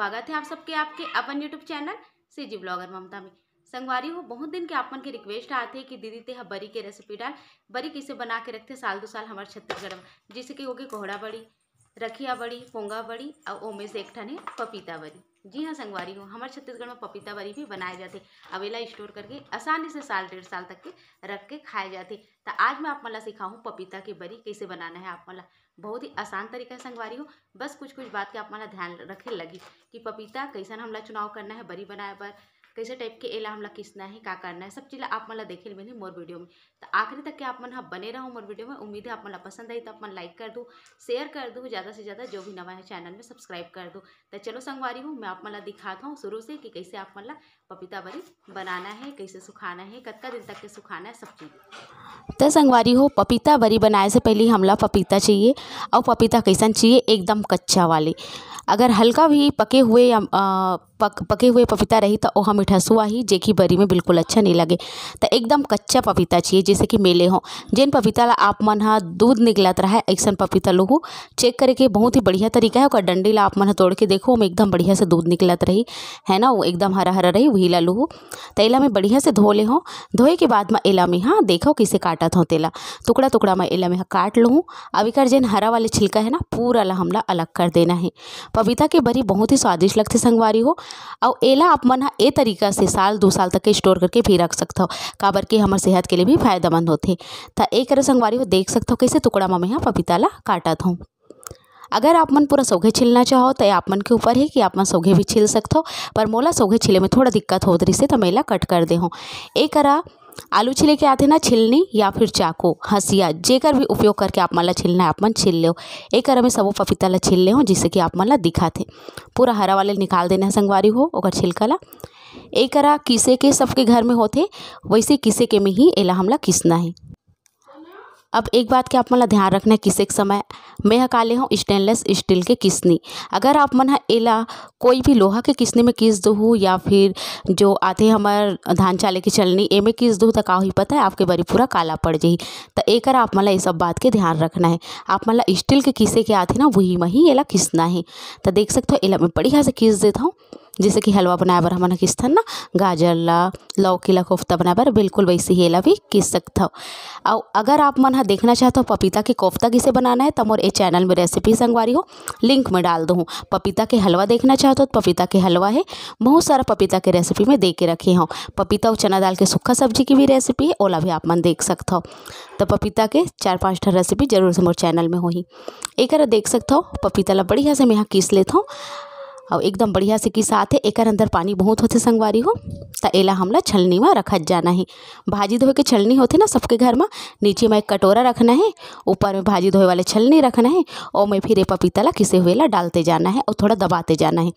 स्वागत है आप सबके आपके अपन YouTube channel CG blogger Mamta में संगवारी हो बहुत दिन के आपन के रिक्वेस्ट आते हैं कि दीदी ते बरी के रेसिपी डाल बरी कैसे बना के रखते साल दो साल हमारे छत्तीसगढ़ में जैसे कि होगी कोहड़ा बड़ी रखिया बड़ी पोंगा बड़ी और ओमे से एक ठन है पपीता बड़ी जी हाँ संगवारी हो हमारे छत्तीसगढ़ में पपीता बरी भी बनाए जाते अवेला स्टोर करके आसानी से साल डेढ़ साल तक के रख के खाए जाते तो आज मैं आप मला सिखाऊँ पपीता की बरी कैसे बनाना है आप मला बहुत ही आसान तरीका है संगवारी हो बस कुछ कुछ बात के आप मला ध्यान रखे लगी कि पपीता कैसा हमला चुनाव करना है बरी बनाए पर कैसे तो टाइप के एला हमला किसना है का करना है सब चीज़ आप मला देखे मिली मोर वीडियो में तो आखिरी तक के आप मन हाँ बने रहो मोर वीडियो में उम्मीद है आप मला पसंद आई तो आप मन लाइक कर दो शेयर कर दो ज़्यादा से ज़्यादा जो भी नवा है चैनल में सब्सक्राइब कर दो तो चलो संगवारी हूँ मैं आप मैं दिखाता हूँ शुरू से कि कैसे आप मन पपीता बरी बनाना है कैसे सुखाना है कतका दिन तक के सुखाना है सब चीज़ तो संगवारी हो पपीता बरी बनाए से पहले हमला पपीता चाहिए और पपीता कैसा चाहिए एकदम कच्चा वाले अगर हल्का भी पके हुए या पक पके हुए पपीता रही तो ओह मिठासुआ ही जेकी बरी में बिल्कुल अच्छा नहीं लगे तो एकदम कच्चा पपीता चाहिए जैसे कि मेले हो जिन पपीता ला आप मन हा दूध निकलत रहा है ऐसा पपीता लोहू चेक करे के बहुत ही बढ़िया तरीका है और डंडी ला आप मन तोड़ के देखो वो एकदम बढ़िया से दूध निकलत रही है ना वो एकदम हरा हरा रही वही ला लूहू तो एला में बढ़िया से धो ले हो धोए के बाद में एला में हाँ देखो किसे काटत था तेला टुकड़ा टुकड़ा में एला में काट लूँ अभी एक जिन हरा वाले छिलका है ना पूरा ला हमला अलग कर देना है पपीता के बरी बहुत ही स्वादिष्ट लगते संगवारी हो और एला आप मन ए तरीका से साल दो साल तक के स्टोर करके भी रख हो काबर के हमारे सेहत के लिए भी फायदेमंद होते तो एक संगवारी हो देख हो कैसे टुकड़ा में मैं पपीता ला काटत हूँ अगर आप मन पूरा सौघे छिलना चाहो तो आप मन के ऊपर ही कि आप मन सौघे भी छिल सकते हो पर मोला सौघे छिले में थोड़ा दिक्कत हो रही से तो मेला कट कर दे हूँ एक करा आलू छिले के आते ना छिलनी या फिर चाकू हंसिया जेकर भी उपयोग करके आप मन छिलना है आप मन छिल लो एक में सबो पपीता ला छिल ले हो जिससे कि आप मन ला दिखा थे पूरा हरा वाले निकाल देना है संगवारी हो और छिलका ला एक किसे के सबके घर में होते वैसे किसे के में ही एला हमला किसना है अब एक बात के आप मन ध्यान रखना किसे के समय मैं यहाँ काले हूँ स्टेनलेस स्टील के किसनी अगर आप मन एला कोई भी लोहा के किसनी में किस दो या फिर जो आते हमार धान चाले की चलनी ए में किस दो तो का ही पता है आपके बारी पूरा काला पड़ जाए तो एक आप मन ये सब बात के ध्यान रखना है आप मन स्टील के किसे के आते ना वही में ही एला किसना है तो देख सकते हो एला मैं बढ़िया से किस देता हूँ जैसे कि हलवा बनाए बार हमन किस था ना गाजर ला लौकी ला कोफ्ता बनाए बार बिल्कुल वैसे ही एला भी किस हो और अगर आप मन देखना चाहते हो पपीता के कोफ्ता किसे बनाना है तो मोर ये चैनल में रेसिपी संगवारी हो लिंक में डाल दूँ पपीता के हलवा देखना चाहते हो तो पपीता के हलवा है बहुत सारा पपीता के रेसिपी में दे के रखे हूँ पपीता और चना दाल के सूखा सब्जी की भी रेसिपी है ओला भी आप मन देख सकते हो तो पपीता के चार पाँच रेसिपी जरूर से मोर चैनल में ही एक देख सकता हो पपीता ला बढ़िया से मैं यहाँ किस लेता हूँ और एकदम बढ़िया से साथ है एक अंदर पानी बहुत होते संगवारी हो तो एला हमला छलनी में रखा जाना है भाजी धोए के छलनी होते ना सबके घर में नीचे में एक कटोरा रखना है ऊपर में भाजी धोए वाले छलनी रखना है और मैं फिर ये पपीता ला किसे हुए ला डालते जाना है और थोड़ा दबाते जाना है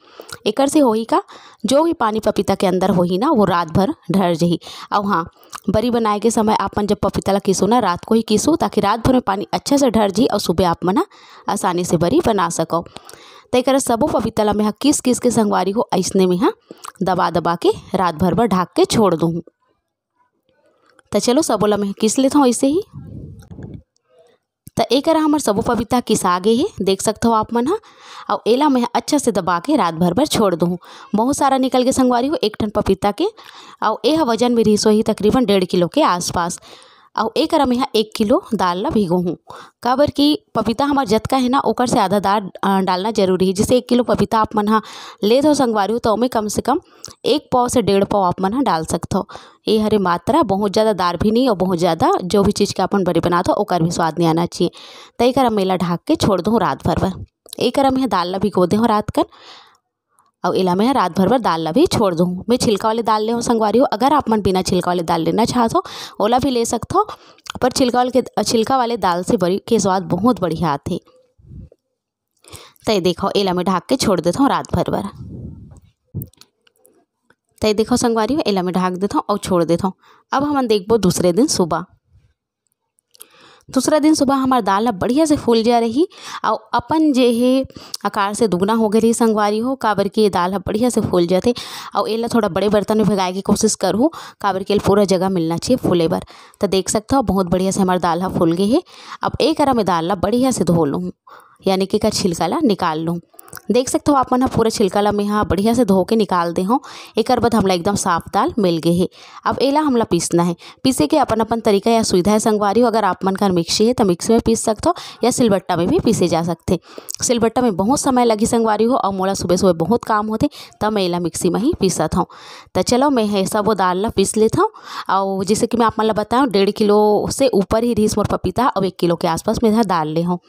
एकर से ही का जो भी पानी पपीता के अंदर ही ना वो रात भर ढर जही और हाँ बरी बनाए के समय आपन जब पपीता ला किसो ना रात को ही किसो ताकि रात भर में पानी अच्छे से ढर जी और सुबह आप मना आसानी से बरी बना सको तय करे सबो पपीता ला मैं किस किस के संगवारी हो ऐसने में हाँ दबा दबा के रात भर भर ढाक के छोड़ दूँ तो चलो ला मैं किस लेता हूँ ऐसे ही तो एक हमारे सबो पपीता किस आगे है देख सकते हो आप मन हा और एला मैं अच्छा से दबा के रात भर भर छोड़ दूँ बहुत सारा निकल के संगवारी हो एक ठन पपीता के और यह हाँ वजन भी रही ही तकरीबन डेढ़ किलो के आसपास और एक रम यहाँ एक किलो दाल ला भिगो हूँ काबर कि पपीता हमार जतका है ना ओकर से आधा दाल डालना जरूरी है जैसे एक किलो पपीता आप मन हाँ ले दो संगवारी हो तो ओमें कम से कम एक पाव से डेढ़ पाव आप मन हाँ डाल सकते हो ये हरे मात्रा बहुत ज़्यादा दार भी नहीं और बहुत ज़्यादा जो भी चीज़ के अपन बड़े बना दो ओकर भी स्वाद नहीं आना चाहिए तो एक रम मेला ढाक के छोड़ दो रात भर भर एक रम यहाँ दाल ला भिगो दे रात कर और इला में रात भर भर दाल ला भी छोड़ दूँ मैं छिलका वाले दाल ले हूँ संगवारी हो अगर आप मन बिना छिलका वाले दाल लेना चाहते हो ओला भी ले सकते हो पर छिलका वाले के छिलका वाले दाल से बड़ी के स्वाद बहुत बढ़िया तो ये देखो एला में ढाक के छोड़ देता हूँ रात भर भर तो ये देखो संगवारी हो एला में ढाक देता हूँ और छोड़ देता हूँ अब हम देखो दूसरे दिन सुबह दूसरा दिन सुबह हमारे दाल ह बढ़िया से फूल जा रही और अपन जे है आकार से दुगुना गए रही संगवारी हो काबर के दाल ह बढ़िया से फूल जाते और एला थोड़ा बड़े बर्तन में भगाए की कोशिश करूँ काबर के पूरा जगह मिलना चाहिए फूले बर तो देख हो बहुत बढ़िया से हमारे दाल ह फूल गए है अब एक अरा मैं दाल बढ़िया से धो लूँ यानी कि का अच्छा छिलकाला निकाल लूँ देख सकते हो आप मन हाँ, पूरा छिलका ला में यहाँ बढ़िया से धो के निकाल दे हो एक बाद हमला एकदम साफ दाल मिल गए है अब एला हमला पीसना है पीसे के अपन अपन तरीका या सुविधा है संगवारी हो अगर आप मन का मिक्सी है तो मिक्सी में पीस सकते हो या सिलबट्टा में भी पीसे जा सकते सिलबट्टा में बहुत समय लगी संगवारी हो और मोला सुबह सुबह बहुत काम होते तब मैं एला मिक्सी में ही पीसा हूँ तो चलो मैं ऐसा वो दाल ला पीस लेता हूँ और जैसे कि मैं आप मन बताऊँ डेढ़ किलो से ऊपर ही रीस मोर पपीता और एक किलो के आसपास मैं दाल ले हूँ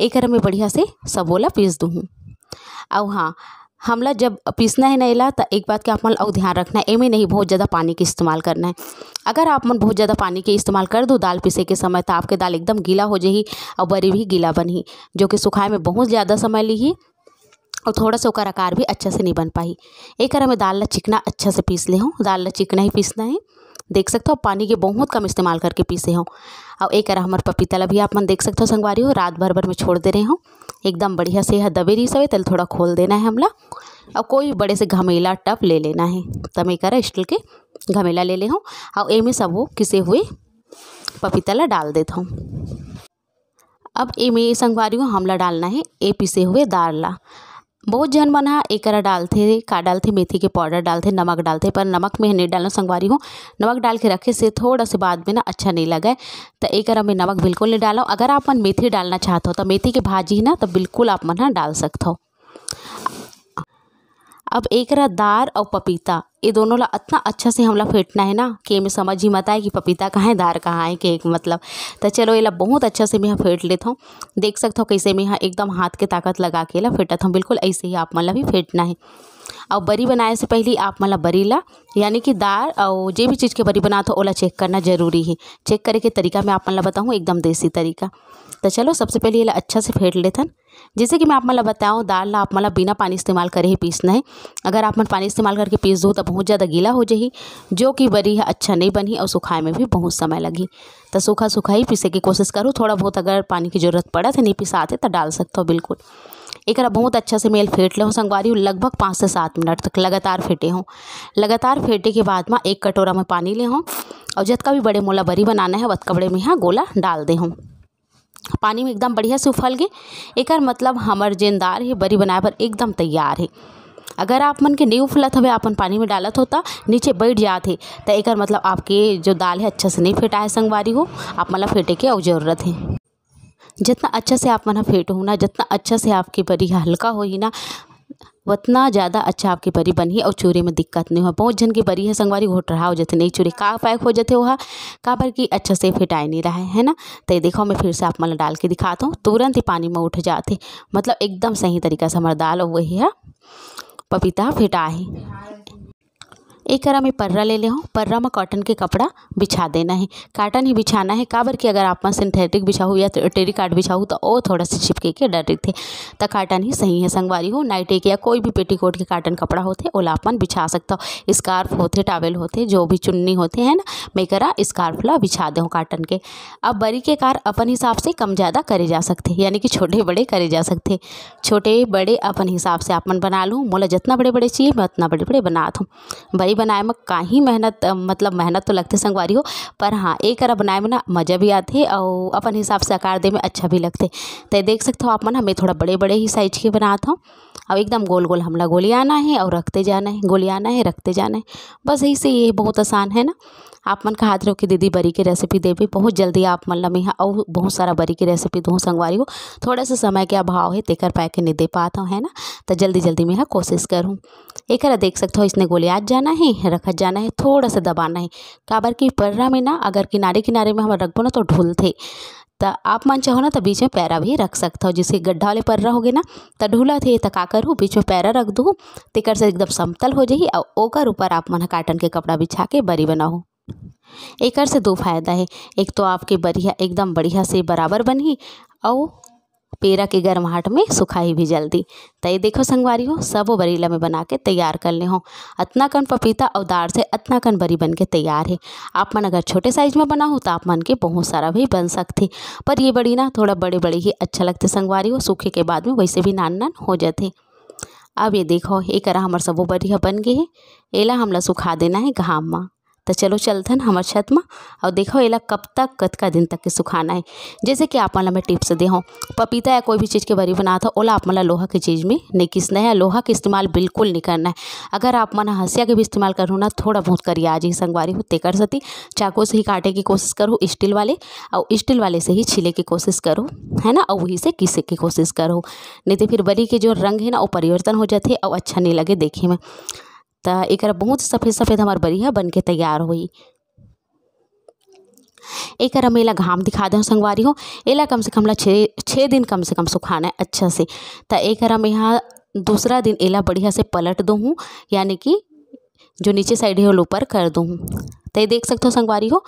एकर में बढ़िया से सबोला पीस दूँ और हाँ हमला जब पीसना है नैला तो एक बात के आप मन और ध्यान रखना है एमें नहीं बहुत ज़्यादा पानी के इस्तेमाल करना है अगर आप मन बहुत ज़्यादा पानी के इस्तेमाल कर दो दाल पीसे के समय तो आपके दाल एकदम गीला हो जाही और बरी भी गीला बनी जो कि सुखाए में बहुत ज़्यादा समय लीही और थोड़ा सा ओकर आकार भी अच्छा से नहीं बन पाई एक में दाल ला चिकना अच्छा से पीस ले हूँ दाल ला चिकना ही पीसना है देख सकते हो पानी के बहुत कम इस्तेमाल करके पीसे हो और एक अरा हमारे पपीता भी आप मन देख सकते हो संगवारी हो रात भर भर में छोड़ दे रहे हो एकदम बढ़िया से यह दबे रही सवे तल थोड़ा खोल देना है हमला और कोई बड़े से घमेला टप ले लेना है तब एक अरा स्टील के घमेला ले ले हूँ और में सब वो किसे हुए पपीता ला डाल देता हूँ अब एमे संगवारी हमला डालना है ए पिसे हुए दाल ला बहुत जन मन ह डालते का डालते मेथी के पाउडर डालते नमक डालते पर नमक में नहीं डालना संगवारी हूँ नमक डाल के रखे से थोड़ा से बाद में ना अच्छा नहीं लगा तो एकर में नमक बिल्कुल नहीं डालो अगर आप मन मेथी डालना चाहते हो तो मेथी के भाजी ना तो बिल्कुल आप मन डाल सकते हो अब एक रहा दार और पपीता ये दोनों ला इतना अच्छा से हमला फेंटना है ना कि मैं समझ ही मत आए कि पपीता कहाँ है दार कहाँ है केक मतलब तो चलो ये ला बहुत अच्छा से मैं फेंट लेता हूँ देख सकता हूँ कैसे मैं यहाँ एकदम हाथ के ताकत लगा के ला फेंटत हूँ बिल्कुल ऐसे ही आप मतलब भी फेंटना है और बरी बनाए से पहले आप मला बरी ला यानी कि दाल और जो भी चीज़ के बरी बना था तो ओला चेक करना जरूरी है चेक करे के तरीका मैं आप मला बताऊँ एकदम देसी तरीका तो चलो सबसे पहले ये अच्छा से फेंट हैं जैसे कि मैं आप मतलब बताऊँ दाल ला आप मतलब बिना पानी इस्तेमाल करे ही पीसना है अगर आप मन पानी इस्तेमाल करके पीस दो तो बहुत ज़्यादा गीला हो जाही जो कि बरी है अच्छा नहीं बनी और सुखाए में भी बहुत समय लगी तो सूखा सूखा ही पीसे की कोशिश करूँ थोड़ा बहुत अगर पानी की ज़रूरत पड़ा तो नहीं पिसाते तो डाल सकते हो बिल्कुल एक बहुत अच्छा से मेल फेंट लो संगवारी लगभग पाँच से सात मिनट तक लगातार फेंटे हों लगातार फेंटे के बाद में एक कटोरा में पानी ले हों और जितका भी बड़े मोला बरी बनाना है वत कपड़े में यहाँ गोला डाल दे हूँ पानी में एकदम बढ़िया से उफल गए एक मतलब हमार जेनदार है बरी बनाए पर एकदम तैयार है अगर आप मन के नहीं उफलत हमें आपन पानी में डालत होता नीचे बैठ जाते तो एक मतलब आपके जो दाल है अच्छा से नहीं फेंटा है संगवारी हो आप मतलब फेंटे के और ज़रूरत है जितना अच्छा से आप मना फिट हो ना जितना अच्छा से आपकी परी हल्का हो ही ना उतना ज़्यादा अच्छा आपकी बरी बनी और चूरे में दिक्कत नहीं हो बहुत जन की बरी है संगवारी घोट रहा हो जाते नहीं चूरे का पैक हो जाते वहाँ का पर कि अच्छा से फिटाए नहीं रहा है ना तो ये देखो मैं फिर से आप मला डाल के दिखाता हूँ तुरंत ही पानी में उठ जाते मतलब एकदम सही तरीका से हमारा दाल वही है पपीता फिटा है एक करा मैं पर्रा ले ले हूँ पर्रा में कॉटन के कपड़ा बिछा देना है काटन ही बिछाना है काबर कि अगर आप में सिंथेटिक बिछाऊ या तो टेरी काट बिछाऊ तो वो थोड़ा सा चिपके के डर थे तो काटन ही सही है संगवारी हो नाइटे के या कोई भी पेटीकोट के काटन कपड़ा होते ओला लापन बिछा सकता हो स्कार्फ होते टावेल होते जो भी चुन्नी होते हैं ना मैं करा स्कार्फ ला बिछा दे काटन के अब बरी के कार अपन हिसाब से कम ज़्यादा करे जा सकते यानी कि छोटे बड़े करे जा सकते छोटे बड़े अपन हिसाब से आपमन बना लूँ मोला जितना बड़े बड़े चाहिए मैं उतना बड़े बड़े बना दूँ बड़ी बनाए में काहीं मेहनत मतलब मेहनत तो लगते संगवारी हो पर हाँ एक अरा बनाए में ना मज़ा भी आते और अपन हिसाब से आकार दे में अच्छा भी लगते तो देख सकते हो आप मन हमें थोड़ा बड़े बड़े ही साइज के बनाता हूँ और एकदम गोल गोल हमला गोली आना है और रखते जाना है गोली आना है रखते जाना है बस यही से ये बहुत आसान है ना आप मन का हाथ रहो कि दीदी बरी की रेसिपी भी बहुत जल्दी आप मन ला मेहा और बहुत सारा बरी की रेसिपी दूँ संगवारी हो थोड़ा सा समय के अभाव है तेकर पाए के नहीं दे पाता हूँ है ना तो जल्दी जल्दी यहाँ कोशिश करूँ एक देख सकते हो इसने आज जाना है ही रखा जाना है थोड़ा सा दबाना है काबर की पर्रा में ना अगर किनारे किनारे में हम रखबो ना तो थे तो आप मन चाहो ना तो बीच में पैरा भी रख सकते हो जिसे गड्ढा वाले पर्रा गए ना तो ढूला थे तो का करूँ बीच में पैरा रख दूँ तेकर से एकदम समतल हो जाइए और ओकर ऊपर आप मन काटन के कपड़ा बिछा के बरी बनाओ एकर से दो फायदा है एक तो आपके बढ़िया एकदम बढ़िया से बराबर बनी और पेड़ा के गर्माहट में सुखाई भी जल्दी तो ये देखो संगवारी हो सब बरीला में बना के तैयार कर ले हो अतना कन पपीता और दार से अतना कन बरी बन के तैयार है आप मन अगर छोटे साइज में बना हो तो आप मन के बहुत सारा भी बन सकते पर ये बड़ी ना थोड़ा बड़े बड़े ही अच्छा लगते संगवारी हो सूखे के बाद में वैसे भी नान नान हो जाते अब ये देखो एक हमारे सबो बरिया बन गए है एला हमला सुखा देना है घाम में तो चलो चलथन हमार छत में और देखो एला कब तक कतका दिन तक के सुखाना है जैसे कि आप मैं में टिप्स दे हूँ पपीता या कोई भी चीज़ के बरी बना था ओला आप मैं लोहा के चीज़ में नहीं किसना है लोहा के इस्तेमाल बिल्कुल नहीं करना है अगर आप मन हंसिया के भी इस्तेमाल करूँ ना थोड़ा बहुत करिया ही संगवारी हो कर सती चाकू से ही काटे की कोशिश करूँ स्टील वाले और स्टील वाले से ही छीले की कोशिश करूँ है ना और वहीं से किसे की कोशिश करूँ नहीं तो फिर बरी के जो रंग है ना वो परिवर्तन हो जाते और अच्छा नहीं लगे देखे में एक बहुत सफ़ेद सफ़ेद हमार बरिहा बन के तैयार हुई एक हम घाम दिखा दें संगवारी हो एला कम से कम ला छः छः दिन कम से कम सुखाना है अच्छा से तो एक हम यहाँ दूसरा दिन एला बढ़िया से पलट हूँ यानी कि जो नीचे साइड है ऊपर कर हूँ तो देख सकते हो संगवारी हो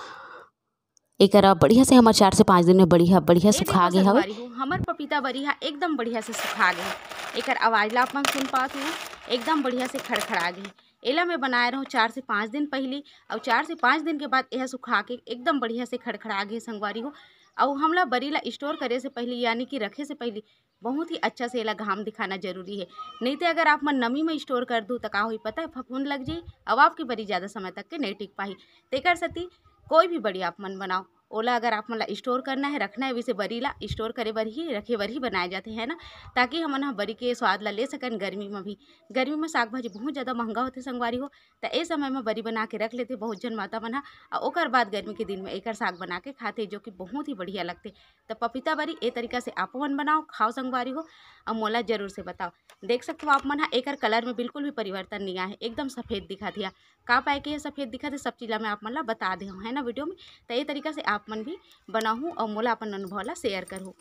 एक बढ़िया से हमारे चार से पाँच दिन में बढ़िया बढ़िया सुखा गया हवे हमारे पपीता बढ़िया एकदम बढ़िया से सुखा गया एक आवाज़ ला अपन सुन पाती हूँ एकदम बढ़िया से खड़खड़ा गई एला मैं बनाए रहूँ चार से पाँच दिन पहले और चार से पाँच दिन के बाद यह सुखा के एकदम बढ़िया से खड़खड़ा गए संगवारी हो और हमला बरीला स्टोर करे से पहले यानी कि रखे से पहले बहुत ही अच्छा से एला घाम दिखाना जरूरी है नहीं तो अगर आप मन नमी में स्टोर कर दूँ तो का हुई पता है फफूंद लग जाए अब आपकी बड़ी ज़्यादा समय तक के नहीं टिक पाई तेकर सती कोई भी बड़ी आप मन बनाओ ओला अगर आप मतलब स्टोर करना है रखना है वैसे बरी ला स्टोर करे बर ही रखे बर ही बनाए जाते हैं ना ताकि हम ना बरी के स्वाद ला ले सकन गर्मी में भी गर्मी में साग भाजी बहुत ज़्यादा महंगा होते संगवारी हो तो ए समय में बरी बना के रख लेते बहुत जन माता मन और बाद गर्मी के दिन में एक साग बना के खाते जो कि बहुत ही बढ़िया लगते तो पपीता बरी ए तरीका से आप मन बनाओ खाओ संगवारी हो और मोला जरूर से बताओ देख सकते हो आप मन एक कलर में बिल्कुल भी परिवर्तन नहीं आए एकदम सफ़ेद दिखा दिया का पाए के सफ़ेद दिखा दे सब चीज़ा मैं आप मतलब बता दे है ना वीडियो में तो ये तरीका से आप आप मन भी बनाहूँ और मोला अपन अनुभव ला शेयर करूँ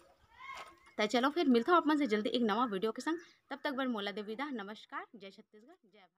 तो चलो फिर मिलता हूँ आप मन से जल्दी एक नवा वीडियो के संग तब तक बन मोला देविदा नमस्कार जय छत्तीसगढ़ जय